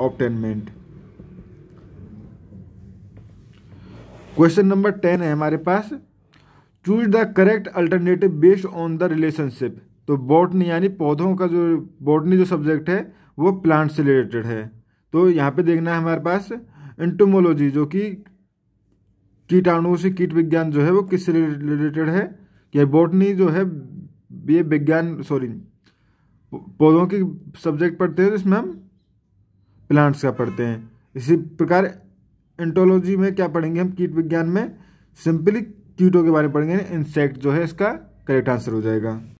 ऑप्टेनमेंट question number ten है हमारे पास choose the correct alternative based on the relationship तो बॉटनी यानी पौधों का जो बॉटनी जो सब्जेक्ट है वो प्लांट से रिलेटेड है तो यहाँ पे देखना है हमारे पास इंटोमोलॉजी जो कि कीटाणु से कीट विज्ञान जो है वो किससे रिलेटेड है या बॉटनी जो है ये विज्ञान सॉरी पौधों के सब्जेक्ट पढ़ते हैं तो इसमें हम प्लांट्स का पढ़ते हैं इसी प्रकार एंटोलॉजी में क्या पढ़ेंगे हम कीट विज्ञान में सिंपली कीटों के बारे में पढ़ेंगे इंसेक्ट जो है इसका करेक्ट आंसर हो जाएगा